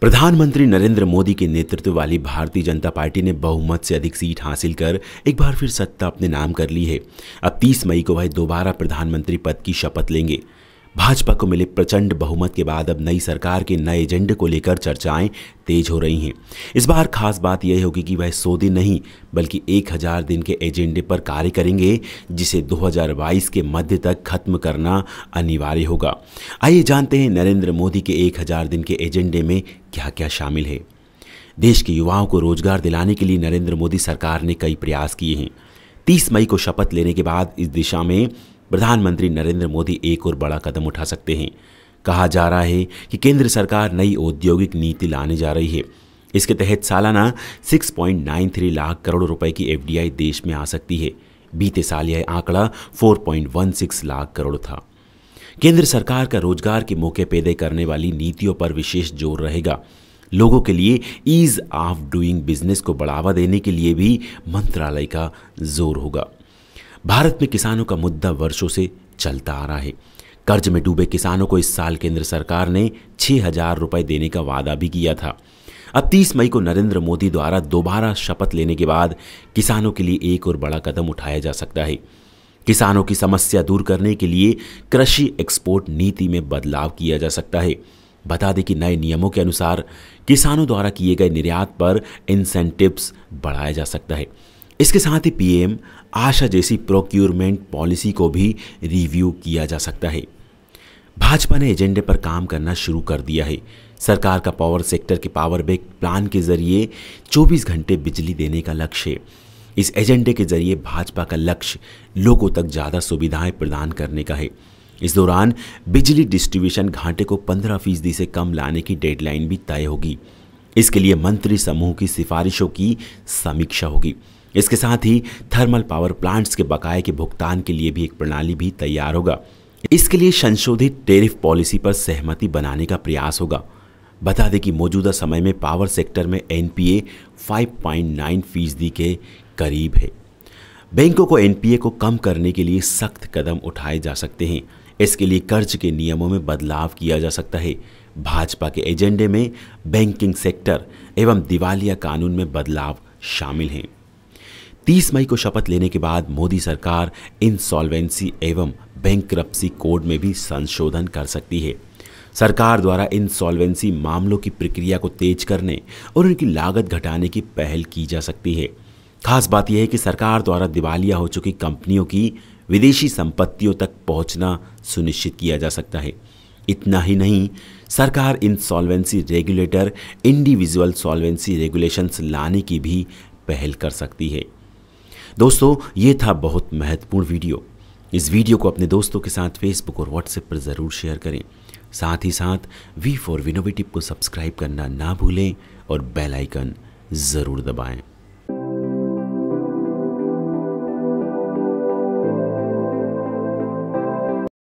प्रधानमंत्री नरेंद्र मोदी के नेतृत्व वाली भारतीय जनता पार्टी ने बहुमत से अधिक सीट हासिल कर एक बार फिर सत्ता अपने नाम कर ली है अब 30 मई को वह दोबारा प्रधानमंत्री पद की शपथ लेंगे भाजपा को मिले प्रचंड बहुमत के बाद अब नई सरकार के नए एजेंडे को लेकर चर्चाएं तेज हो रही हैं इस बार खास बात यह होगी कि वह सौ दिन नहीं बल्कि एक हज़ार दिन के एजेंडे पर कार्य करेंगे जिसे 2022 के मध्य तक खत्म करना अनिवार्य होगा आइए जानते हैं नरेंद्र मोदी के एक हजार दिन के एजेंडे में क्या क्या शामिल है देश के युवाओं को रोजगार दिलाने के लिए नरेंद्र मोदी सरकार ने कई प्रयास किए हैं तीस मई को शपथ लेने के बाद इस दिशा में प्रधानमंत्री नरेंद्र मोदी एक और बड़ा कदम उठा सकते हैं कहा जा रहा है कि केंद्र सरकार नई औद्योगिक नीति लाने जा रही है इसके तहत सालाना 6.93 लाख करोड़ रुपए की एफ देश में आ सकती है बीते साल यह आंकड़ा 4.16 लाख करोड़ था केंद्र सरकार का रोजगार के मौके पैदा करने वाली नीतियों पर विशेष जोर रहेगा लोगों के लिए ईज ऑफ डूइंग बिजनेस को बढ़ावा देने के लिए भी मंत्रालय का जोर होगा भारत में किसानों का मुद्दा वर्षों से चलता आ रहा है कर्ज में डूबे किसानों को इस साल केंद्र सरकार ने छः हजार रुपये देने का वादा भी किया था अब 30 मई को नरेंद्र मोदी द्वारा दोबारा शपथ लेने के बाद किसानों के लिए एक और बड़ा कदम उठाया जा सकता है किसानों की समस्या दूर करने के लिए कृषि एक्सपोर्ट नीति में बदलाव किया जा सकता है बता दें कि नए नियमों के अनुसार किसानों द्वारा किए गए निर्यात पर इंसेंटिव्स बढ़ाया जा सकता है इसके साथ ही पीएम आशा जैसी प्रोक्यूरमेंट पॉलिसी को भी रिव्यू किया जा सकता है भाजपा ने एजेंडे पर काम करना शुरू कर दिया है सरकार का पावर सेक्टर के पावर बैंक प्लान के जरिए 24 घंटे बिजली देने का लक्ष्य है इस एजेंडे के जरिए भाजपा का लक्ष्य लोगों तक ज़्यादा सुविधाएं प्रदान करने का है इस दौरान बिजली डिस्ट्रीब्यूशन घाटे को 15 फीसदी से कम लाने की डेडलाइन भी तय होगी इसके लिए मंत्री समूह की सिफारिशों की समीक्षा होगी इसके साथ ही थर्मल पावर प्लांट्स के बकाए के भुगतान के लिए भी एक प्रणाली भी तैयार होगा इसके लिए संशोधित टेरिफ पॉलिसी पर सहमति बनाने का प्रयास होगा बता दें कि मौजूदा समय में पावर सेक्टर में एनपीए 5.9 फीसदी के करीब है बैंकों को एनपीए को कम करने के लिए सख्त कदम उठाए जा सकते हैं इसके लिए कर्ज के नियमों में बदलाव किया जा सकता है भाजपा के एजेंडे में बैंकिंग सेक्टर एवं दिवालिया कानून में बदलाव शामिल हैं 30 मई को शपथ लेने के बाद मोदी सरकार इंसॉल्वेंसी एवं बैंक कोड में भी संशोधन कर सकती है सरकार द्वारा इंसॉल्वेंसी मामलों की प्रक्रिया को तेज करने और उनकी लागत घटाने की पहल की जा सकती है खास बात यह है कि सरकार द्वारा दिवालिया हो चुकी कंपनियों की विदेशी संपत्तियों तक पहुंचना सुनिश्चित किया जा सकता है इतना ही नहीं सरकार insolvency regulator individual solvency regulations लाने की भी पहल कर सकती है दोस्तों ये था बहुत महत्वपूर्ण वीडियो इस वीडियो को अपने दोस्तों के साथ फेसबुक और व्हाट्सएप पर ज़रूर शेयर करें साथ ही साथ वी फॉर विनोवेटिव को सब्सक्राइब करना ना भूलें और बेल आइकन ज़रूर दबाएं